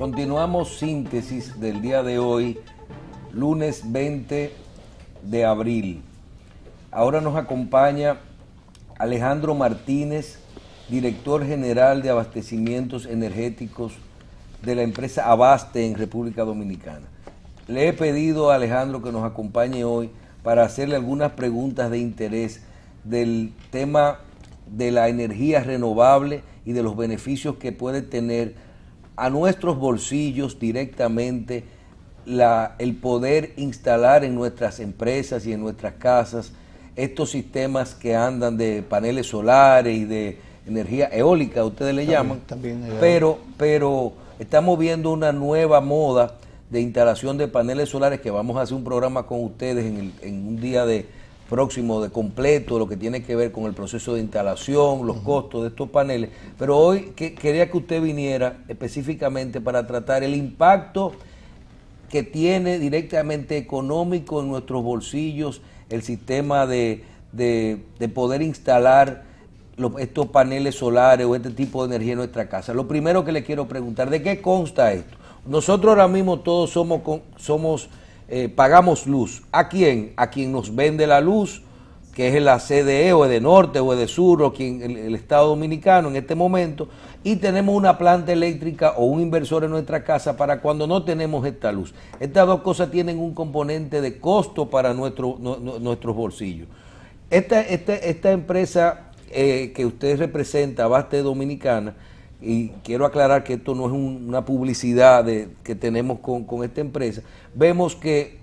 Continuamos síntesis del día de hoy, lunes 20 de abril. Ahora nos acompaña Alejandro Martínez, director general de abastecimientos energéticos de la empresa Abaste en República Dominicana. Le he pedido a Alejandro que nos acompañe hoy para hacerle algunas preguntas de interés del tema de la energía renovable y de los beneficios que puede tener a nuestros bolsillos directamente la, el poder instalar en nuestras empresas y en nuestras casas estos sistemas que andan de paneles solares y de energía eólica, ustedes le llaman, también pero, pero estamos viendo una nueva moda de instalación de paneles solares que vamos a hacer un programa con ustedes en un día de, próximo de completo, lo que tiene que ver con el proceso de instalación, los costos de estos paneles. Pero hoy que, quería que usted viniera específicamente para tratar el impacto que tiene directamente económico en nuestros bolsillos el sistema de, de, poder instalar estos paneles solares o este tipo de energía en nuestra casa. Lo primero que le quiero preguntar, ¿de qué consta esto? Nosotros ahora mismo todos somos, somos eh, pagamos luz. ¿A quién? A quien nos vende la luz, que es la CDE o de Norte o de Sur o quien, el, Estado Dominicano en este momento, y tenemos una planta eléctrica o un inversor en nuestra casa para cuando no tenemos esta luz. Estas dos cosas tienen un componente de costo para nuestro, nuestros bolsillos. Esta, esta, empresa eh, que usted representa, Baste Dominicana, y quiero aclarar que esto no es una publicidad que tenemos con, esta empresa, vemos que,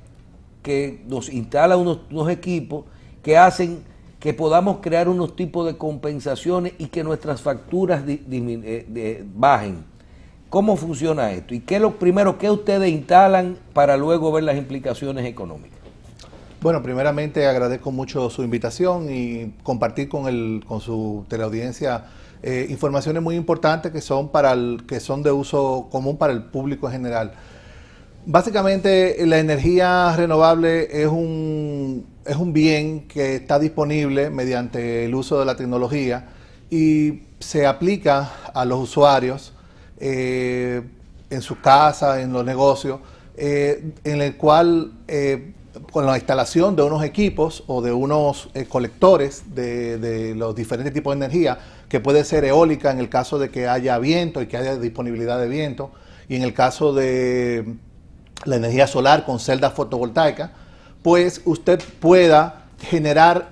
que nos instala unos, equipos que hacen que podamos crear unos tipos de compensaciones y que nuestras facturas eh, bajen. ¿Cómo funciona esto? ¿Y qué es lo primero que ustedes instalan para luego ver las implicaciones económicas? Bueno, primeramente agradezco mucho su invitación y compartir con, el, con su teleaudiencia eh, informaciones muy importantes que son, para el, que son de uso común para el público en general. Básicamente la energía renovable es un, es un bien que está disponible mediante el uso de la tecnología y se aplica a los usuarios eh, en sus casas, en los negocios, eh, en el cual con la instalación de unos equipos o de unos colectores de los diferentes tipos de energía, que puede ser eólica en el caso de que haya viento y que haya disponibilidad de viento, y en el caso de la energía solar con celdas fotovoltaicas, pues usted pueda generar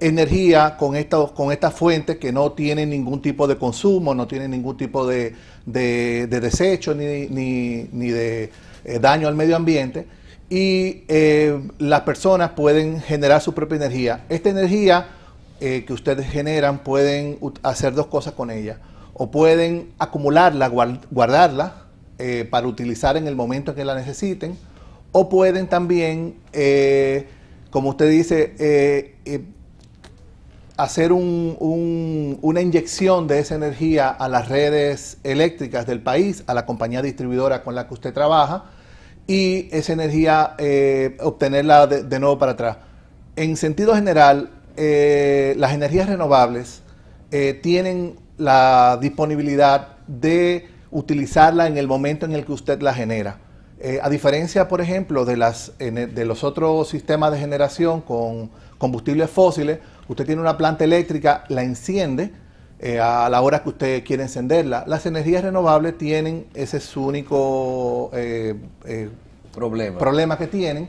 energía con, esta, con estas fuentes que no tienen ningún tipo de consumo, no tienen ningún tipo de, desecho ni, de eh, daño al medio ambiente y eh, las personas pueden generar su propia energía. Esta energía eh, que ustedes generan pueden hacer dos cosas con ella. O pueden acumularla, guardarla eh, para utilizar en el momento en que la necesiten. O pueden también, eh, como usted dice, hacer una inyección de esa energía a las redes eléctricas del país, a la compañía distribuidora con la que usted trabaja, y esa energía obtenerla de, nuevo para atrás. En sentido general, eh, las energías renovables eh, tienen la disponibilidad de utilizarla en el momento en el que usted la genera. Eh, a diferencia, por ejemplo, de, los otros sistemas de generación con combustibles fósiles, usted tiene una planta eléctrica, la enciende a la hora que usted quiere encenderla. Las energías renovables tienen ese único problema. problema que tienen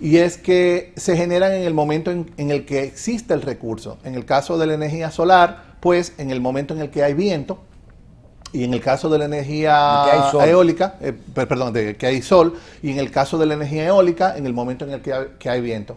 y es que se generan en el momento en, el que existe el recurso. En el caso de la energía solar, pues en el momento en el que hay viento, y en el caso de la energía eólica, eh, perdón, de que hay sol, y en el caso de la energía eólica, en el momento en el que hay, viento.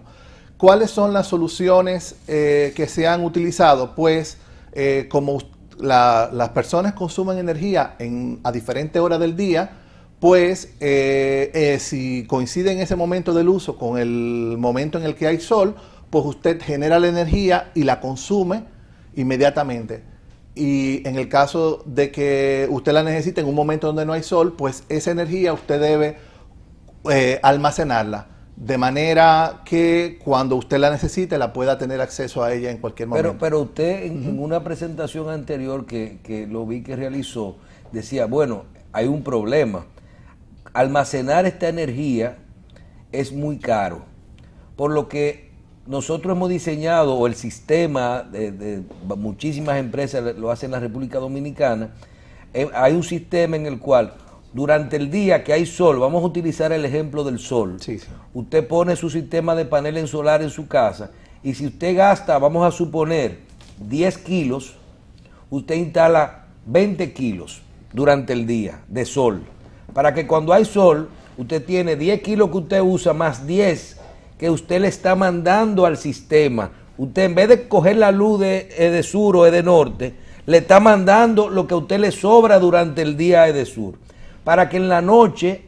¿Cuáles son las soluciones eh, que se han utilizado? Pues eh, como las personas consumen energía en, a diferentes horas del día, pues eh, eh, si coincide en ese momento del uso con el momento en el que hay sol, pues usted genera la energía y la consume inmediatamente. Y en el caso de que usted la necesite en un momento donde no hay sol, pues esa energía usted debe eh, almacenarla de manera que cuando usted la necesite la pueda tener acceso a ella en cualquier momento. Pero, pero usted en, en una presentación anterior que, que, lo vi que realizó, decía, bueno, hay un problema almacenar esta energía es muy caro, por lo que nosotros hemos diseñado, el sistema de, muchísimas empresas lo hacen en la República Dominicana, eh, hay un sistema en el cual durante el día que hay sol, vamos a utilizar el ejemplo del sol, usted pone su sistema de paneles solar en su casa y si usted gasta, vamos a suponer, 10 kilos, usted instala 20 kilos durante el día de sol para que cuando hay sol, usted tiene 10 kilos que usted usa más 10 que usted le está mandando al sistema. Usted en vez de coger la luz de, eh, de sur o de norte, le está mandando lo que a usted le sobra durante el día de sur. Para que en la noche,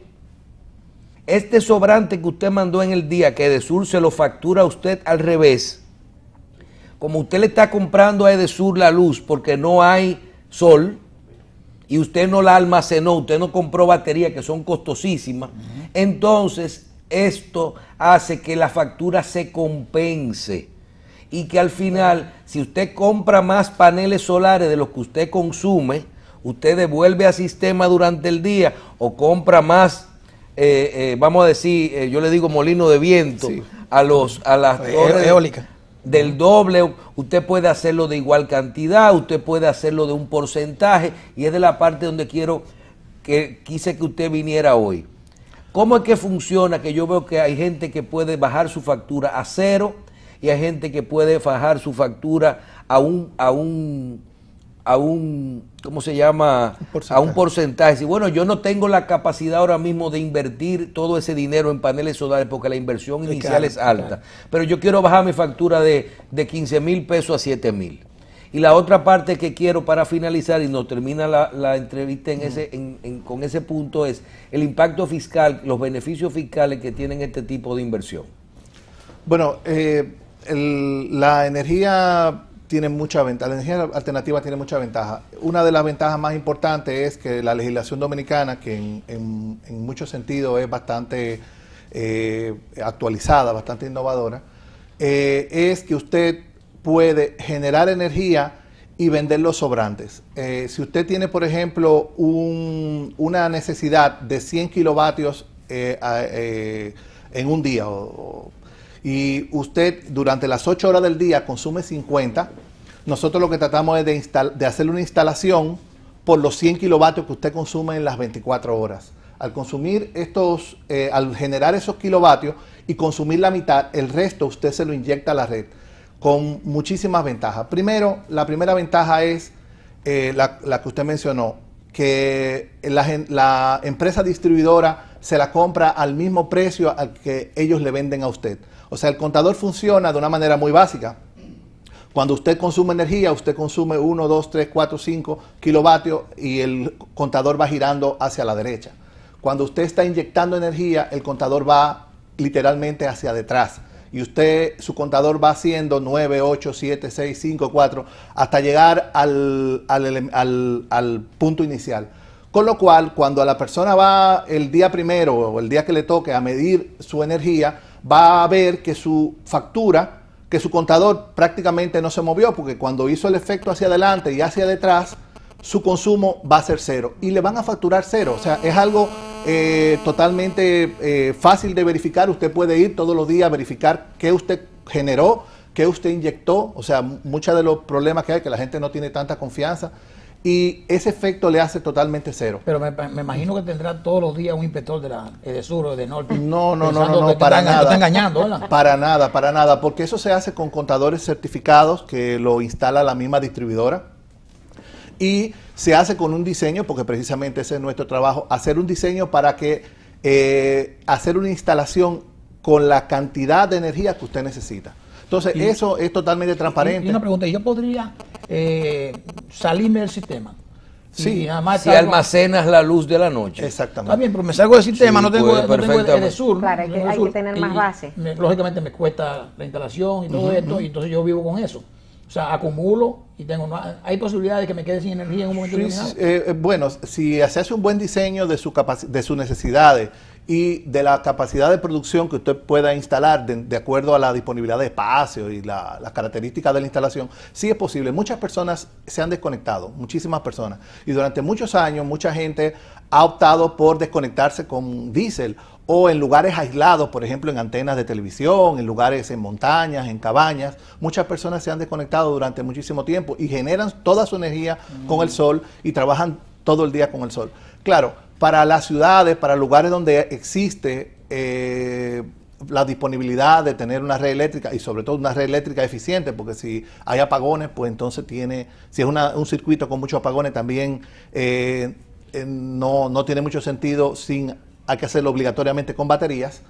este sobrante que usted mandó en el día, que de sur se lo factura a usted al revés. Como usted le está comprando a Edesur la luz porque no hay sol, y usted no la almacenó, usted no compró baterías que son costosísimas, entonces esto hace que la factura se compense y que al final, si usted compra más paneles solares de los que usted consume, usted devuelve a sistema durante el día o compra más, eh, eh, vamos a decir, eh, yo le digo molino de viento a los a las eólicas del doble, usted puede hacerlo de igual cantidad, usted puede hacerlo de un porcentaje y es de la parte donde quiero que quise que usted viniera hoy. ¿Cómo es que funciona? Que yo veo que hay gente que puede bajar su factura a cero y hay gente que puede bajar su factura a un, a un a un, ¿cómo se llama? a un porcentaje. Y bueno, yo no tengo la capacidad ahora mismo de invertir todo ese dinero en paneles solares porque la inversión inicial es alta. Pero yo quiero bajar mi factura de, 15 mil pesos a 7 mil. Y la otra parte que quiero para finalizar, y nos termina la, entrevista en ese, con ese punto, es el impacto fiscal, los beneficios fiscales que tienen este tipo de inversión. Bueno, eh, la energía tiene mucha ventaja, la energía alternativa tiene mucha ventaja. Una de las ventajas más importantes es que la legislación dominicana, que en, muchos sentidos es bastante eh, actualizada, bastante innovadora, eh, es que usted puede generar energía y vender los sobrantes. Eh, si usted tiene, por ejemplo, una necesidad de 100 kilovatios en un día y usted durante las 8 horas del día consume 50, nosotros lo que tratamos es de, de hacer una instalación por los 100 kilovatios que usted consume en las 24 horas. Al consumir estos, eh, al generar esos kilovatios y consumir la mitad, el resto usted se lo inyecta a la red con muchísimas ventajas. Primero, la primera ventaja es eh, la, que usted mencionó, que la empresa distribuidora se la compra al mismo precio al que ellos le venden a usted. O sea, el contador funciona de una manera muy básica. Cuando usted consume energía, usted consume 1, 2, 3, 4, 5 kilovatios y el contador va girando hacia la derecha. Cuando usted está inyectando energía, el contador va literalmente hacia detrás. Y usted, su contador va haciendo 9, 8, 7, 6, 5, 4, hasta llegar al, al, al, al punto inicial. Con lo cual, cuando la persona va el día primero o el día que le toque a medir su energía, va a ver que su factura que su contador prácticamente no se movió porque cuando hizo el efecto hacia adelante y hacia detrás, su consumo va a ser cero y le van a facturar cero. O sea, es algo eh, totalmente eh, fácil de verificar. Usted puede ir todos los días a verificar qué usted generó, qué usted inyectó. O sea, muchos de los problemas que hay, que la gente no tiene tanta confianza y ese efecto le hace totalmente cero. Pero me, imagino que tendrá todos los días un inspector de la eh, de sur o de norte. No, no, no, no, no para nada. está engañando, ¿verdad? Para nada, para nada, porque eso se hace con contadores certificados que lo instala la misma distribuidora y se hace con un diseño, porque precisamente ese es nuestro trabajo, hacer un diseño para que eh, hacer una instalación con la cantidad de energía que usted necesita. Entonces, eso es totalmente transparente. Y, y una pregunta, ¿yo podría eh, salirme del sistema. Sí, si almacenas la luz de la noche. Exactamente. Está pero me salgo del sistema, no tengo, no tengo el, sur. Claro, hay, que, tener más base. lógicamente me cuesta la instalación y todo esto, y entonces yo vivo con eso. O sea, acumulo y tengo. ¿Hay posibilidades de que me quede sin energía en un momento eh, eh, bueno, si haces un buen diseño de, su de sus necesidades, y de la capacidad de producción que usted pueda instalar de, acuerdo a la disponibilidad de espacio y las características de la instalación, sí es posible. Muchas personas se han desconectado, muchísimas personas. Y durante muchos años mucha gente ha optado por desconectarse con diésel o en lugares aislados, por ejemplo en antenas de televisión, en lugares en montañas, en cabañas. Muchas personas se han desconectado durante muchísimo tiempo y generan toda su energía con el mm. sol y trabajan todo el día con el sol. Claro, para las ciudades, para lugares donde existe eh, la disponibilidad de tener una red eléctrica y sobre todo una red eléctrica eficiente, porque si hay apagones, pues entonces tiene, si es un circuito con muchos apagones, también eh, no, tiene mucho sentido sin, hay que hacerlo obligatoriamente con baterías.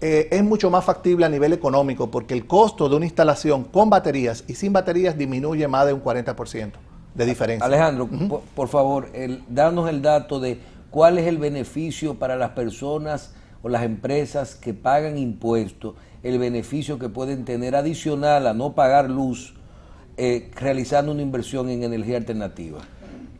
Eh, es mucho más factible a nivel económico porque el costo de una instalación con baterías y sin baterías disminuye más de un 40% de diferencia. Alejandro, por, favor, el, danos el dato de cuál es el beneficio para las personas o las empresas que pagan impuestos, el beneficio que pueden tener adicional a no pagar luz eh, realizando una inversión en energía alternativa.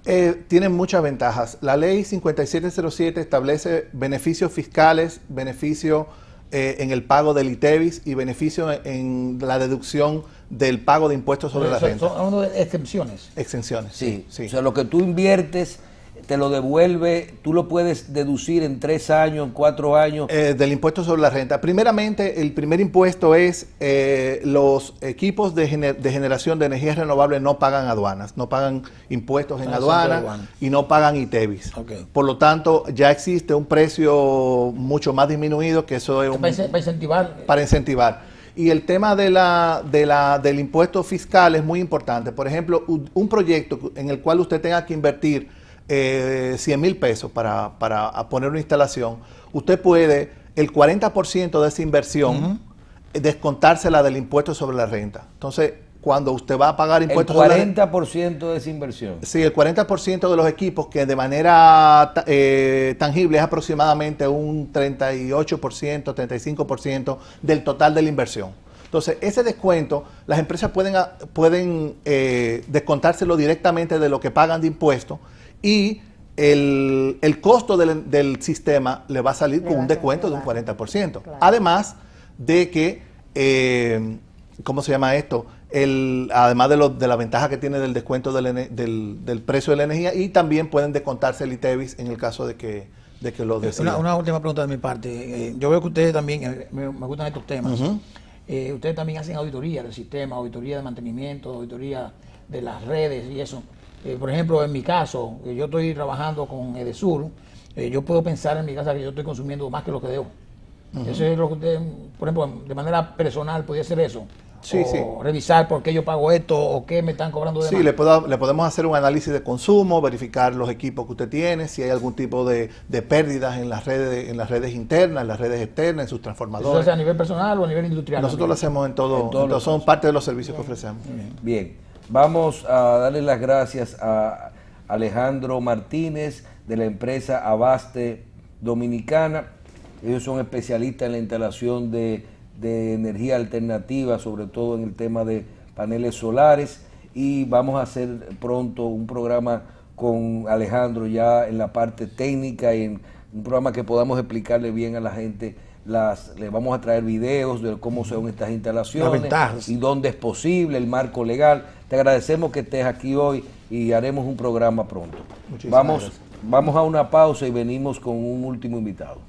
Eh, tienen muchas ventajas. La ley 5707 establece beneficios fiscales, beneficio eh, en el pago del ITEVIS y beneficio en, la deducción del pago de impuestos sobre la renta. Son exenciones. Exenciones. sí. O sea, lo que tú inviertes te lo devuelve, tú lo puedes deducir en tres años, en cuatro años. Eh, del impuesto sobre la renta. Primeramente, el primer impuesto es eh, los equipos de, generación de energías renovables no pagan aduanas, no pagan impuestos en ah, aduanas aduana. y no pagan ITEVIS. Por lo tanto, ya existe un precio mucho más disminuido que eso es un, para incentivar. Para incentivar. Y el tema de la, de la, del impuesto fiscal es muy importante. Por ejemplo, un proyecto en el cual usted tenga que invertir eh, 100 mil pesos para, para poner una instalación, usted puede el 40% de esa inversión eh, descontársela del impuesto sobre la renta. Entonces, cuando usted va a pagar impuestos... El 40% de esa inversión. Sí, el 40% de los equipos que de manera eh, tangible es aproximadamente un 38%, 35% del total de la inversión. Entonces, ese descuento, las empresas pueden, pueden eh, descontárselo directamente de lo que pagan de impuestos y el, costo del, del, sistema le va a salir con un descuento de un 40%. Además de que, eh, ¿cómo se llama esto? El, además de, de la ventaja que tiene del descuento del, del, precio de la energía y también pueden descontarse el ITEVIS en el caso de que, de que lo eh, Una, última pregunta de mi parte. Eh, yo veo que ustedes también, me, gustan estos temas, ustedes también hacen auditoría del sistema, auditoría de mantenimiento, auditoría de las redes y eso. Eh, por ejemplo, en mi caso, eh, yo estoy trabajando con Edesur, eh, yo puedo pensar en mi casa que yo estoy consumiendo más que lo que debo. Eso es lo que, usted por ejemplo, de manera personal podría ser eso. Sí, sí. revisar por qué yo pago esto o qué me están cobrando de Sí, le, le, podemos hacer un análisis de consumo, verificar los equipos que usted tiene, si hay algún tipo de, pérdidas en las redes en las redes internas, en las redes externas, en sus transformadores. ¿Eso sea, a nivel personal o a nivel industrial? Nosotros lo hacemos en todo, son parte de los servicios que ofrecemos. Bien. Vamos a darle las gracias a Alejandro Martínez de la empresa Abaste Dominicana. Ellos son especialistas en la instalación de, energía alternativa, sobre todo en el tema de paneles solares. Y vamos a hacer pronto un programa con Alejandro ya en la parte técnica en un programa que podamos explicarle bien a la gente. Las, le vamos a traer videos de cómo son estas instalaciones y dónde es posible el marco legal. Te agradecemos que estés aquí hoy y haremos un programa pronto. vamos, vamos a una pausa y venimos con un último invitado.